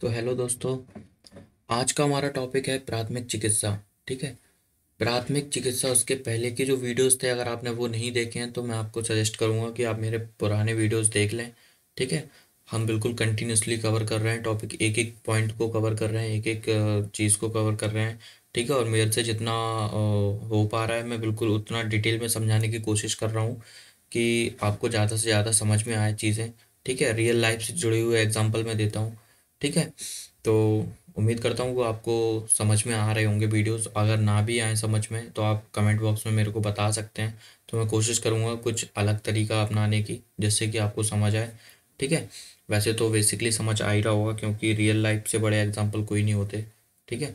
तो हेलो दोस्तों आज का हमारा टॉपिक है प्राथमिक चिकित्सा ठीक है प्राथमिक चिकित्सा उसके पहले के जो वीडियोस थे अगर आपने वो नहीं देखे हैं तो मैं आपको सजेस्ट करूँगा कि आप मेरे पुराने वीडियोस देख लें ठीक है हम बिल्कुल कंटिन्यूसली कवर कर रहे हैं टॉपिक एक एक पॉइंट को कवर कर रहे हैं एक एक चीज़ को कवर कर रहे हैं ठीक है और मेरे से जितना हो पा रहा है मैं बिल्कुल उतना डिटेल में समझाने की कोशिश कर रहा हूँ कि आपको ज़्यादा से ज़्यादा समझ में आए चीज़ें ठीक है रियल लाइफ से जुड़े हुए एग्जाम्पल मैं देता हूँ ठीक है तो उम्मीद करता हूँ वो आपको समझ में आ रहे होंगे वीडियोस अगर ना भी आए समझ में तो आप कमेंट बॉक्स में मेरे को बता सकते हैं तो मैं कोशिश करूँगा कुछ अलग तरीका अपनाने की जिससे कि आपको समझ आए ठीक है वैसे तो बेसिकली समझ आ ही रहा होगा क्योंकि रियल लाइफ से बड़े एग्जाम्पल कोई नहीं होते ठीक है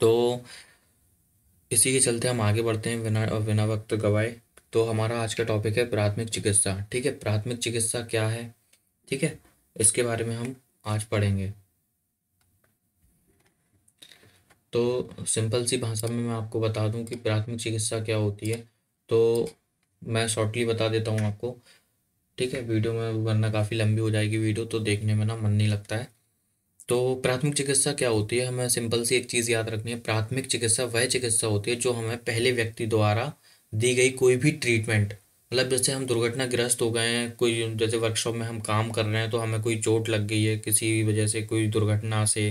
तो इसी के चलते हम आगे बढ़ते हैं बिना बिना वक्त गवाए तो हमारा आज का टॉपिक है प्राथमिक चिकित्सा ठीक है प्राथमिक चिकित्सा क्या है ठीक है इसके बारे में हम आज पढ़ेंगे तो सिंपल सी भाषा में मैं आपको बता दूं कि प्राथमिक चिकित्सा क्या होती है तो मैं शॉर्टली बता देता हूं आपको ठीक है वीडियो में वरना काफ़ी लंबी हो जाएगी वीडियो तो देखने में ना मन नहीं लगता है तो प्राथमिक चिकित्सा क्या होती है हमें सिंपल सी एक चीज़ याद रखनी है प्राथमिक चिकित्सा वह चिकित्सा होती है जो हमें पहले व्यक्ति द्वारा दी गई कोई भी ट्रीटमेंट मतलब जैसे हम दुर्घटनाग्रस्त हो गए हैं कोई जैसे वर्कशॉप में हम काम कर रहे हैं तो हमें कोई चोट लग गई है किसी वजह से कोई दुर्घटना से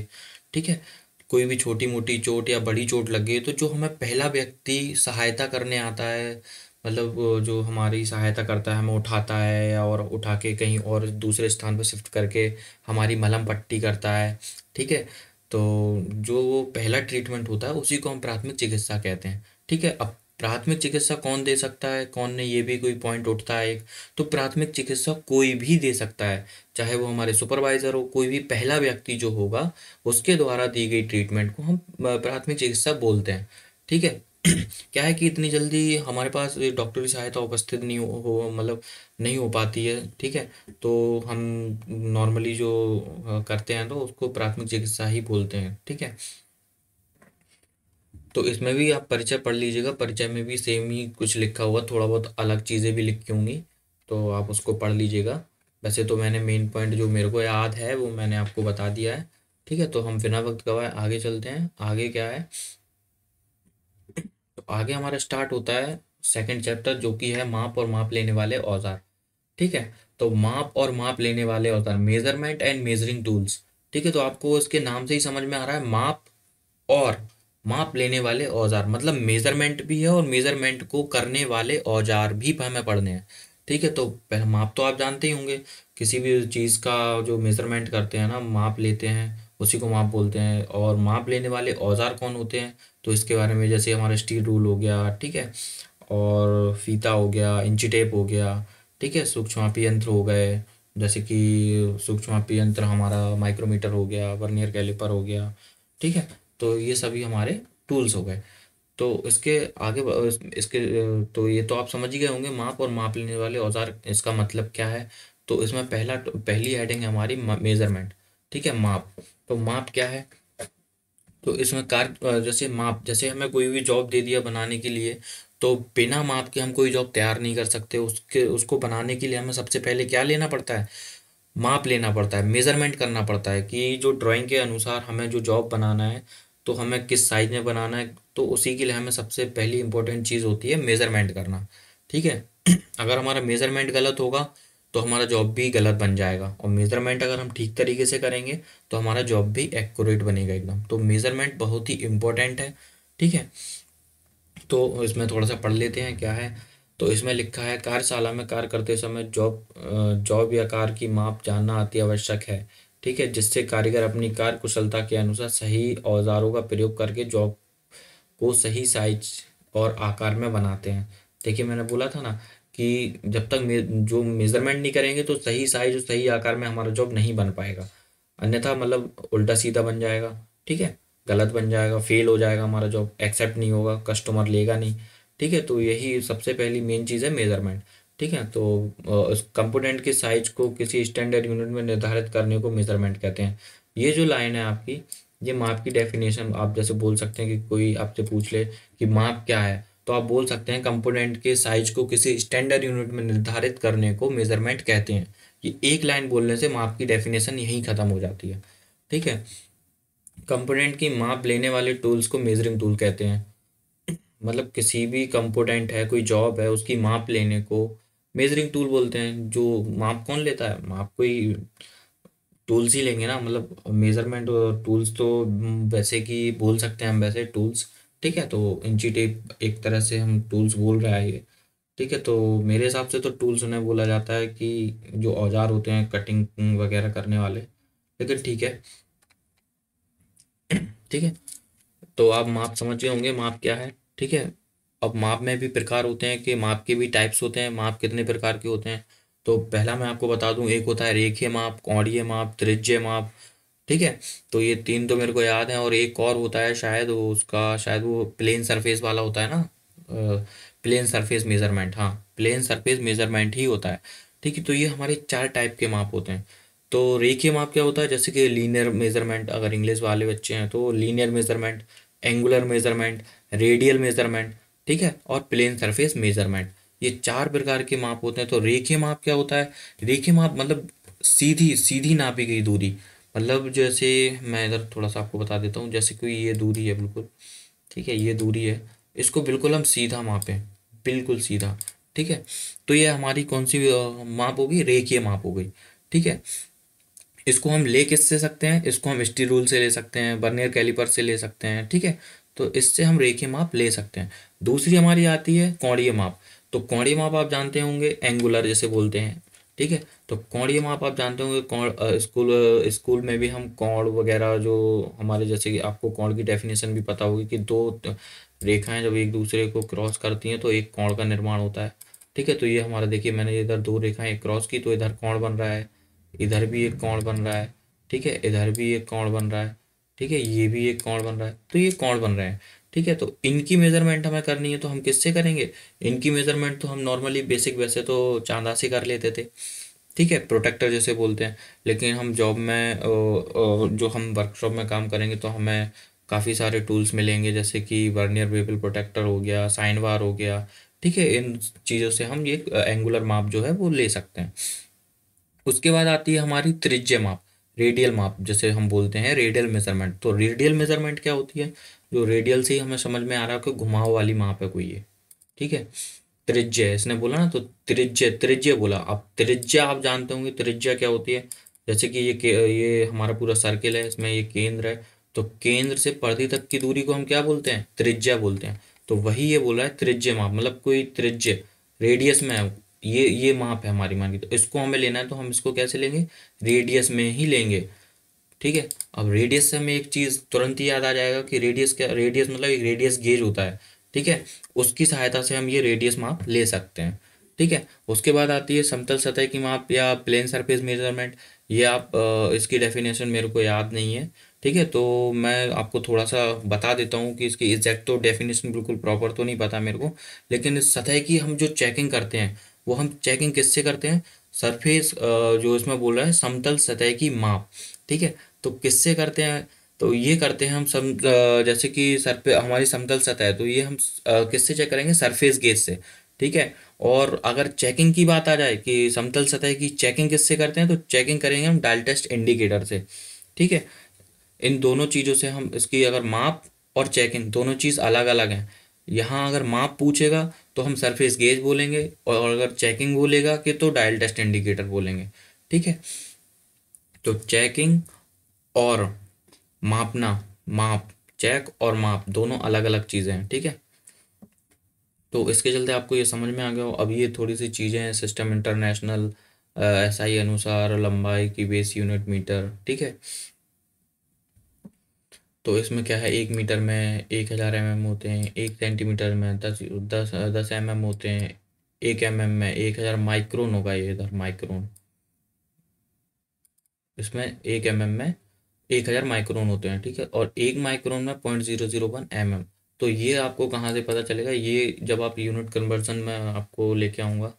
ठीक है कोई भी छोटी मोटी चोट या बड़ी चोट लग गई तो जो हमें पहला व्यक्ति सहायता करने आता है मतलब जो हमारी सहायता करता है हमें उठाता है और उठा के कहीं और दूसरे स्थान पर शिफ्ट करके हमारी मलम पट्टी करता है ठीक है तो जो वो पहला ट्रीटमेंट होता है उसी को हम प्राथमिक चिकित्सा कहते हैं ठीक है अब प्राथमिक चिकित्सा कौन दे सकता है कौन ने ये भी कोई पॉइंट उठता है एक तो प्राथमिक चिकित्सा कोई भी दे सकता है चाहे वो हमारे सुपरवाइजर हो कोई भी पहला व्यक्ति जो होगा उसके द्वारा दी गई ट्रीटमेंट को हम प्राथमिक चिकित्सा बोलते हैं ठीक है क्या है कि इतनी जल्दी हमारे पास डॉक्टर की सहायता उपस्थित नहीं हो मतलब नहीं हो पाती है ठीक है तो हम नॉर्मली जो करते हैं तो उसको प्राथमिक चिकित्सा ही बोलते हैं ठीक है तो इसमें भी आप परिचय पढ़ लीजिएगा परिचय में भी सेम ही कुछ लिखा हुआ थोड़ा बहुत अलग चीज़ें भी लिखी होंगी तो आप उसको पढ़ लीजिएगा वैसे तो मैंने मेन पॉइंट जो मेरे को याद है वो मैंने आपको बता दिया है ठीक है तो हम बिना वक्त गवाए आगे चलते हैं आगे क्या है तो आगे हमारा स्टार्ट होता है सेकेंड चैप्टर जो कि है माप और माप लेने वाले औजार ठीक है तो माप और माप लेने वाले औजार मेजरमेंट एंड मेजरिंग टूल्स ठीक है तो आपको इसके नाम से ही समझ में आ रहा है माप और माप लेने वाले औजार मतलब मेज़रमेंट भी है और मेज़रमेंट को करने वाले औजार भी हमें पढ़ने हैं ठीक है तो पहले माप तो आप जानते ही होंगे किसी भी चीज़ का जो मेज़रमेंट करते हैं ना माप लेते हैं उसी को माप बोलते हैं और माप लेने वाले औजार कौन होते हैं तो इसके बारे में जैसे हमारा स्टील रूल हो गया ठीक है और फीता हो गया इंची टेप हो गया ठीक है सूक्ष्मापी यंत्र हो गए जैसे कि सूक्ष्मापी यंत्र हमारा माइक्रोमीटर हो गया वर्नियर कैलिपर हो गया ठीक है तो ये सभी हमारे टूल्स हो गए तो इसके आगे इसके तो ये तो आप समझ ही गए होंगे माप और माप लेने वाले औजार इसका मतलब क्या है तो इसमें पहला पहली हेडिंग है हमारी मेजरमेंट ठीक है माप तो माप क्या है तो इसमें कार जैसे माप जैसे हमें कोई भी जॉब दे दिया बनाने के लिए तो बिना माप के हम कोई जॉब तैयार नहीं कर सकते उसके उसको बनाने के लिए हमें सबसे पहले क्या लेना पड़ता है माप लेना पड़ता है मेजरमेंट करना पड़ता है कि जो ड्राइंग के अनुसार हमें जो जॉब बनाना है तो हमें किस साइज़ में बनाना है तो उसी के लिए हमें सबसे पहली इंपॉर्टेंट चीज़ होती है मेज़रमेंट करना ठीक है अगर हमारा मेज़रमेंट गलत होगा तो हमारा जॉब भी गलत बन जाएगा और मेज़रमेंट अगर हम ठीक तरीके से करेंगे तो हमारा जॉब भी एक्यूरेट बनेगा एकदम तो मेज़रमेंट बहुत ही इम्पोर्टेंट है ठीक है तो इसमें थोड़ा सा पढ़ लेते हैं क्या है तो इसमें लिखा है कार्यशाला में कार्य करते समय जॉब जॉब या कार की माप जानना अति आवश्यक है ठीक है जिससे कारीगर अपनी कार्य कुशलता के अनुसार सही औजारों का प्रयोग करके जॉब को सही साइज और आकार में बनाते हैं देखिए मैंने बोला था ना कि जब तक मे, जो मेज़रमेंट नहीं करेंगे तो सही साइज और सही आकार में हमारा जॉब नहीं बन पाएगा अन्यथा मतलब उल्टा सीधा बन जाएगा ठीक है गलत बन जाएगा फेल हो जाएगा हमारा जॉब एक्सेप्ट नहीं होगा कस्टमर लेगा नहीं ठीक है तो यही सबसे पहली मेन चीज़ है मेज़रमेंट ठीक है तो उस कंपोनेंट की साइज को किसी स्टैंडर्ड यूनिट में निर्धारित करने को मेजरमेंट कहते हैं ये जो लाइन है आपकी ये माप की डेफिनेशन आप जैसे बोल सकते हैं कि कोई आपसे पूछ ले कि माप क्या है तो आप बोल सकते हैं कंपोनेंट के साइज को किसी स्टैंडर्ड यूनिट में निर्धारित करने को मेजरमेंट कहते हैं ये एक लाइन बोलने से माप की डेफिनेशन यहीं ख़त्म हो जाती है ठीक है कंपोनेंट की माप लेने वाले टूल्स को मेजरिंग टूल कहते हैं मतलब किसी भी कंपोनेंट है कोई जॉब है उसकी माप लेने को मेजरिंग टूल बोलते हैं जो माप कौन लेता है माप कोई टूल्स ही लेंगे ना मतलब मेजरमेंट टूल्स तो वैसे कि बोल सकते हैं हम वैसे टूल्स ठीक है तो इंची टेप एक तरह से हम टूल्स बोल रहे हैं ये ठीक है तो मेरे हिसाब से तो टूल्स उन्हें बोला जाता है कि जो औजार होते हैं कटिंग वगैरह करने वाले लेकिन ठीक है ठीक है तो आप माप समझ गए होंगे माप क्या है ठीक है अब माप में भी प्रकार होते हैं कि माप के भी टाइप्स होते हैं माप कितने प्रकार के होते हैं तो पहला मैं आपको बता दूं एक होता है रेखीय माप कौड़ीय माप त्रिज्य माप ठीक है तो ये तीन तो मेरे को याद है और एक और होता है शायद वो उसका शायद वो प्लेन सरफेस वाला होता है ना प्लेन सरफेस मेजरमेंट हाँ प्लेन सरफेस मेजरमेंट ही होता है ठीक है तो ये हमारे चार टाइप के माप होते हैं तो रेखीय माप क्या होता है जैसे कि लीनियर मेजरमेंट अगर इंग्लिश वाले बच्चे हैं तो linear measurement angular measurement radial measurement ठीक है और प्लेन सरफेस मेजरमेंट ये चार प्रकार के माप होते हैं तो रेखीय माप क्या होता है रेखीय माप मतलब सीधी सीधी नापी गई दूरी मतलब जैसे मैं इधर थोड़ा सा आपको बता देता हूँ जैसे कोई ये दूरी है बिल्कुल ठीक है ये दूरी है इसको बिल्कुल हम सीधा मापें बिल्कुल सीधा ठीक है तो ये हमारी कौन सी माप होगी रेखीय माप हो गई ठीक है इसको हम ले किस सकते हैं इसको हम स्टील रूल से ले सकते हैं बर्नियर कैलिपर से ले सकते हैं ठीक है तो इससे हम रेखीय माप ले सकते हैं दूसरी हमारी आती है कौड़ीय माप तो कौड़ीय माप आप जानते होंगे एंगुलर जैसे बोलते हैं ठीक है तो कौड़ीय माप आप जानते होंगे कौड़ स्कूल स्कूल में भी हम कौड़ वगैरह जो हमारे जैसे कि आपको कौड़ की डेफिनेशन भी पता होगी कि दो रेखाएं जब एक दूसरे को क्रॉस करती हैं तो एक कौड़ का निर्माण होता है ठीक है तो ये हमारा देखिए मैंने इधर दो रेखाएं क्रॉस की तो इधर कौड़ बन रहा है इधर भी एक कौड़ बन रहा है ठीक है इधर भी एक कौड़ बन रहा है ठीक है ये भी एक कोण बन रहा है तो ये कोण बन रहे हैं ठीक है तो इनकी मेजरमेंट हमें करनी है तो हम किससे करेंगे इनकी मेजरमेंट तो हम नॉर्मली बेसिक वैसे तो चांदा से कर लेते थे ठीक है प्रोटेक्टर जैसे बोलते हैं लेकिन हम जॉब में जो हम वर्कशॉप में काम करेंगे तो हमें काफ़ी सारे टूल्स मिलेंगे जैसे कि वर्नियर वेबल प्रोटेक्टर हो गया साइन वार हो गया ठीक है इन चीज़ों से हम ये एंगुलर माप जो है वो ले सकते हैं उसके बाद आती है हमारी त्रिज्य माप रेडियल माप जैसे हम बोलते हैं रेडियल मेजरमेंट तो रेडियल मेजरमेंट क्या होती है जो रेडियल से ही हमें समझ में आ रहा है कि घुमाव वाली माप है कोई ये ठीक है त्रिज्य इसने बोला ना तो त्रिज्य त्रिज्य बोला अब त्रिज्य आप जानते होंगे त्रिज्या क्या होती है जैसे कि ये ये हमारा पूरा सर्किल है इसमें ये केंद्र है तो केंद्र से परिधि तक की दूरी को हम क्या बोलते हैं त्रिज्या बोलते हैं तो वही ये बोला है त्रिज्य माप मतलब कोई त्रिज्य रेडियस में है ये ये माप है हमारी मान की तो इसको हमें लेना है तो हम इसको कैसे लेंगे रेडियस में ही लेंगे ठीक है अब रेडियस से हमें एक चीज़ तुरंत ही याद आ जाएगा कि रेडियस क्या रेडियस मतलब एक रेडियस गेज होता है ठीक है उसकी सहायता से हम ये रेडियस माप ले सकते हैं ठीक है उसके बाद आती है समतल सतह की माप या प्लेन सरफेस मेजरमेंट ये आप इसकी डेफिनेशन मेरे को याद नहीं है ठीक है तो मैं आपको थोड़ा सा बता देता हूँ कि इसकी एग्जैक्ट तो डेफिनेशन बिल्कुल प्रॉपर तो नहीं पता मेरे को लेकिन इस सतह की हम जो चेकिंग करते हैं वो हम चेकिंग किससे करते हैं सरफेस जो इसमें बोल रहा है समतल सतह की माप ठीक है तो किससे करते हैं तो ये करते हैं हम सम जैसे कि सर पे हमारी समतल सतह है तो ये हम किससे चेक करेंगे सरफेस गेज से ठीक है और अगर चेकिंग की बात आ जाए कि समतल सतह की चेकिंग किससे करते हैं तो चेकिंग करेंगे हम डायल टेस्ट इंडिकेटर से ठीक है इन दोनों चीज़ों से हम इसकी अगर माप और चेकिंग दोनों चीज़ अलग अलग हैं यहाँ अगर माप पूछेगा तो हम सरफेस गेज बोलेंगे और अगर चेकिंग बोलेगा कि तो डायल टेस्ट इंडिकेटर बोलेंगे ठीक है तो चेकिंग और मापना माप चेक और माप दोनों अलग अलग चीज़ें हैं ठीक है तो इसके चलते आपको ये समझ में आ गया हो अब ये थोड़ी सी चीज़ें हैं सिस्टम इंटरनेशनल एसआई अनुसार लंबाई की बेस यूनिट मीटर ठीक है तो इसमें क्या है एक मीटर में एक हज़ार एम एम होते हैं एक सेंटीमीटर में दस दस दस एम एम होते हैं एक एम एम में एक हज़ार माइक्रोन होगा ये इधर माइक्रोन इसमें एक एम एम में एक हज़ार माइक्रोन होते हैं ठीक है और एक माइक्रोन में point zero zero one M M तो ये आपको कहाँ से पता चलेगा ये जब आप यूनिट कन्वर्सन में आपको लेके आऊँगा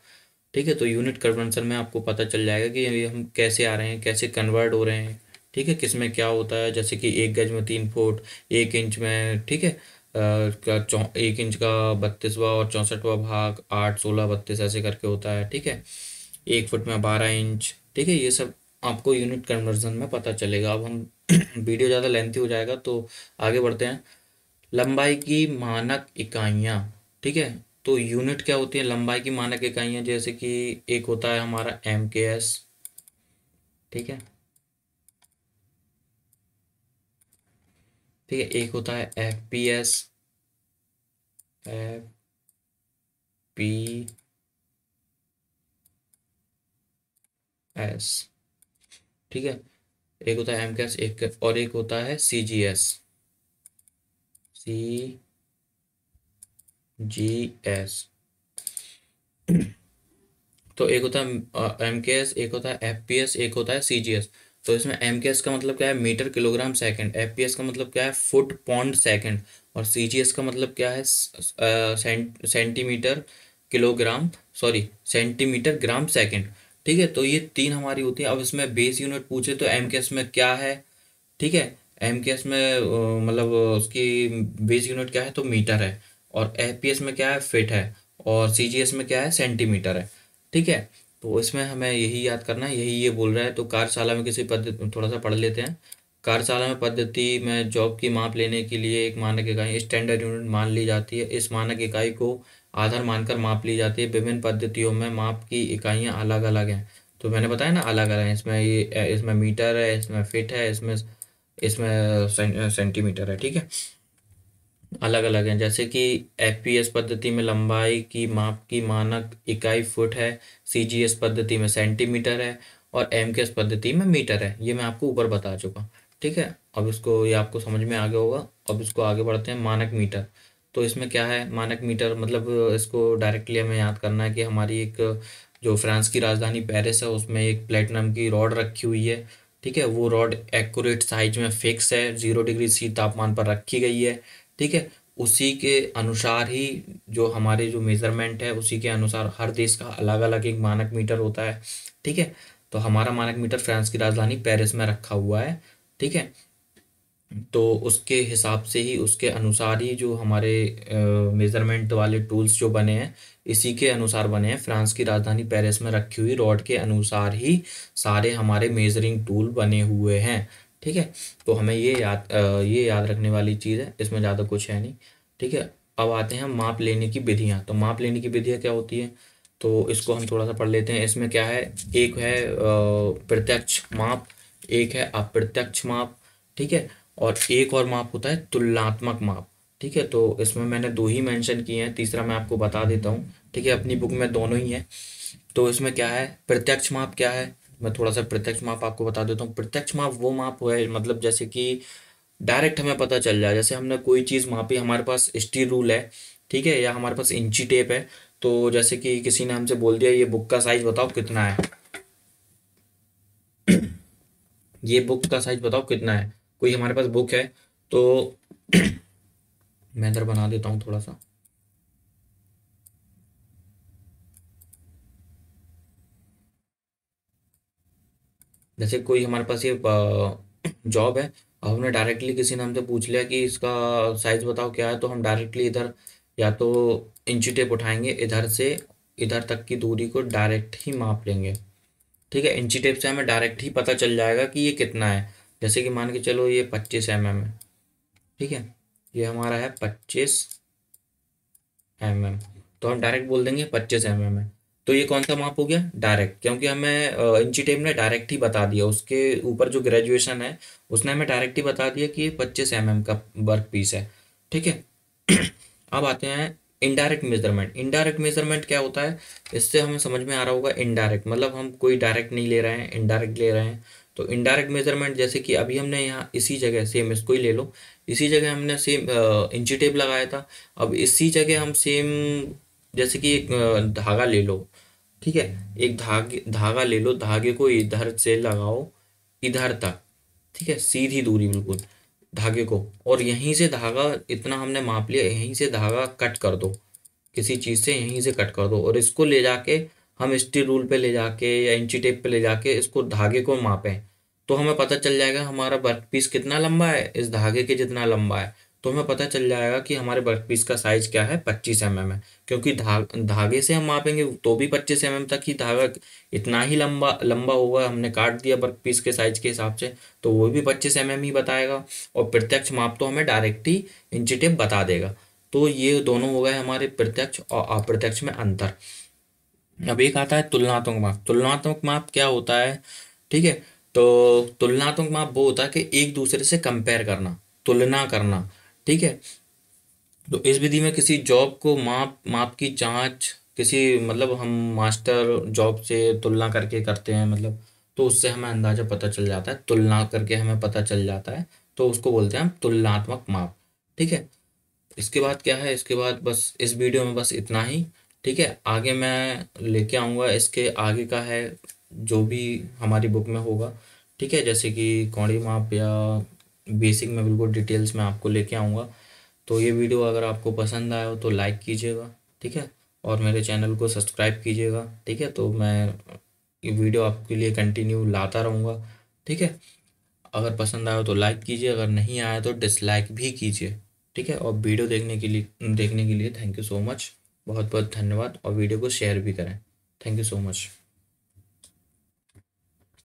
ठीक है तो यूनिट कन्वर्सन में आपको पता चल जाएगा कि हम कैसे आ रहे हैं कैसे कन्वर्ट हो रहे हैं ठीक है किस में क्या होता है जैसे कि एक गज में तीन फुट एक इंच में ठीक है चौ एक इंच का बत्तीसवा और चौंसठवा भाग आठ सोलह बत्तीस ऐसे करके होता है ठीक है एक फुट में बारह इंच ठीक है ये सब आपको यूनिट कन्वर्जन में पता चलेगा अब हम वीडियो ज़्यादा लेंथी हो जाएगा तो आगे बढ़ते हैं लंबाई की मानक इकाइयाँ ठीक है तो यूनिट क्या होती है लंबाई की मानक इकाइयाँ जैसे कि एक होता है हमारा एम के एस ठीक है ठीक है एक होता है F P S F P S ठीक है एक होता है एम कैस एक और एक होता है सी G S C G S तो एक होता है एम के एस एक होता है एफ पी एस एक होता है सी जी एस तो इसमें एम का मतलब क्या है मीटर किलोग्राम सेकंड एफ का मतलब क्या है फुट पॉन्ड सेकंड और सी का मतलब क्या है centimetre kilogram sorry centimetre gram second ठीक है तो ये तीन हमारी होती है अब इसमें बेस यूनिट पूछे तो एम में क्या है ठीक है एम में मतलब उसकी बेस यूनिट क्या है तो मीटर है और एफ में क्या है फिट है और सी में क्या है सेंटीमीटर है ठीक है तो इसमें हमें यही याद करना है यही ये बोल रहा है तो कार्यशाला में किसी पद्धति थोड़ा सा पढ़ लेते हैं कार्यशाला में पद्धति में जॉब की माप लेने के लिए एक मानक इकाई स्टैंडर्ड यूनिट मान ली जाती है इस मानक इकाई को आधार मानकर माप ली जाती है विभिन्न पद्धतियों में माप की इकाइयाँ अलग अलग हैं तो मैंने बताया ना अलग अलग हैं इसमें ये इसमें मीटर है इसमें फिट है इसमें इसमें सेंटीमीटर है ठीक है अलग अलग हैं जैसे कि एफ पी एस पद्धति में लंबाई की माप की मानक इकाई फुट है सी जी एस पद्धति में सेंटीमीटर है और एम के एस पद्धति में मीटर है ये मैं आपको ऊपर बता चुका ठीक है अब इसको ये आपको समझ में आगे होगा अब इसको आगे बढ़ते हैं मानक मीटर तो इसमें क्या है मानक मीटर मतलब इसको डायरेक्टली हमें याद करना है कि हमारी एक जो फ्रांस की राजधानी पेरिस है उसमें एक प्लेटिनम की रॉड रखी हुई है ठीक है वो रॉड एक्यूरेट साइज में फिक्स है जीरो डिग्री सी तापमान पर रखी गई है ठीक है उसी के अनुसार ही जो हमारे जो मेज़रमेंट है उसी के अनुसार हर देश का अलग अलग एक मानक मीटर होता है ठीक है तो हमारा मानक मीटर फ्रांस की राजधानी पेरिस में रखा हुआ है ठीक है तो उसके हिसाब से ही उसके अनुसार ही जो हमारे मेज़रमेंट वाले टूल्स जो बने हैं इसी के अनुसार बने हैं फ्रांस की राजधानी पेरिस में रखी हुई रॉड के अनुसार ही सारे हमारे मेजरिंग टूल बने हुए हैं ठीक है तो हमें ये याद ये याद रखने वाली चीज़ है इसमें ज़्यादा कुछ है नहीं ठीक है अब आते हैं माप लेने की विधियाँ तो माप लेने की विधियाँ क्या होती है तो इसको हम थोड़ा सा पढ़ लेते हैं इसमें क्या है एक है प्रत्यक्ष माप एक है अप्रत्यक्ष माप ठीक है और एक और माप होता है तुलनात्मक माप ठीक है तो इसमें मैंने दो ही मेंशन किए हैं तीसरा मैं आपको बता देता हूँ ठीक है अपनी बुक में दोनों ही हैं तो इसमें क्या है प्रत्यक्ष माप क्या है मैं थोड़ा सा प्रत्यक्ष माप आपको बता देता हूँ प्रत्यक्ष माप वो माप है मतलब जैसे कि डायरेक्ट हमें पता चल जाए जैसे हमने कोई चीज़ मापी हमारे पास स्टील रूल है ठीक है या हमारे पास इंची टेप है तो जैसे कि किसी ने हमसे बोल दिया ये बुक का साइज बताओ कितना है ये बुक का साइज बताओ कितना है कोई हमारे पास बुक है तो मैं इधर बना देता हूँ थोड़ा सा जैसे कोई हमारे पास ये जॉब है अब हमने डायरेक्टली किसी ने हमसे पूछ लिया कि इसका साइज़ बताओ क्या है तो हम डायरेक्टली इधर या तो इंची टेप उठाएंगे इधर से इधर तक की दूरी को डायरेक्ट ही माप लेंगे ठीक है इंची टेप से हमें डायरेक्ट ही पता चल जाएगा कि ये कितना है जैसे कि मान के चलो ये पच्चीस एम mm एम है ठीक है ये हमारा है पच्चीस एम mm। एम तो हम डायरेक्ट बोल देंगे पच्चीस एम mm एम है तो ये कौन सा माप हो गया डायरेक्ट क्योंकि हमें इंची टेप ने डायरेक्ट ही बता दिया उसके ऊपर जो ग्रेजुएशन है उसने हमें डायरेक्ट ही बता दिया कि ये पच्चीस एम mm का वर्क पीस है ठीक है अब आते हैं इनडायरेक्ट मेजरमेंट इनडायरेक्ट मेजरमेंट क्या होता है इससे हमें समझ में आ रहा होगा इनडायरेक्ट मतलब हम कोई डायरेक्ट नहीं ले रहे हैं इनडायरेक्ट ले रहे हैं तो इनडायरेक्ट मेजरमेंट जैसे कि अभी हमने यहाँ इसी जगह सेम इसको ही ले लो इसी जगह हमने सेम इंची टेप लगाया था अब इसी जगह हम सेम जैसे कि एक धागा ले लो ठीक है एक धागे धागा ले लो धागे को इधर से लगाओ इधर तक ठीक है सीधी दूरी बिल्कुल धागे को और यहीं से धागा इतना हमने माप लिया यहीं से धागा कट कर दो किसी चीज़ से यहीं से कट कर दो और इसको ले जाके हम स्टील रूल पे ले जाके या इंची टेप पे ले जाके इसको धागे को मापें तो हमें पता चल जाएगा हमारा वर्क पीस कितना लंबा है इस धागे के जितना लंबा है तो हमें पता चल जाएगा कि हमारे वर्क पीस का साइज क्या है पच्चीस एम mm है क्योंकि धा धागे से हम मापेंगे तो भी पच्चीस एम mm तक ही धागा इतना ही लंबा लंबा होगा हमने काट दिया वर्क पीस के साइज के हिसाब से तो वो भी पच्चीस एम mm ही बताएगा और प्रत्यक्ष माप तो हमें डायरेक्ट ही इंची टेप बता देगा तो ये दोनों हो गए हमारे प्रत्यक्ष और अप्रत्यक्ष में अंतर अब एक आता है तुलनात्मक माप तुलनात्मक माप क्या होता है ठीक है तो तुलनात्मक माप वो होता है कि एक दूसरे से कंपेयर करना तुलना करना ठीक है तो इस विधि में किसी जॉब को माप माप की जांच किसी मतलब हम मास्टर जॉब से तुलना करके करते हैं मतलब तो उससे हमें अंदाज़ा पता चल जाता है तुलना करके हमें पता चल जाता है तो उसको बोलते हैं हम तुलनात्मक माप ठीक है इसके बाद क्या है इसके बाद बस इस वीडियो में बस इतना ही ठीक है आगे मैं लेके आऊँगा इसके आगे का है जो भी हमारी बुक में होगा ठीक है जैसे कि कौड़ी माप या बेसिक में बिल्कुल डिटेल्स में आपको लेके आऊँगा तो ये वीडियो अगर आपको पसंद आया हो तो लाइक कीजिएगा ठीक है और मेरे चैनल को सब्सक्राइब कीजिएगा ठीक है तो मैं ये वीडियो आपके लिए कंटिन्यू लाता रहूँगा ठीक है अगर पसंद आया तो लाइक कीजिए अगर नहीं आया तो डिसलाइक भी कीजिए ठीक है और वीडियो देखने के लिए देखने के लिए थैंक यू सो मच बहुत बहुत धन्यवाद और वीडियो को शेयर भी करें थैंक यू सो मच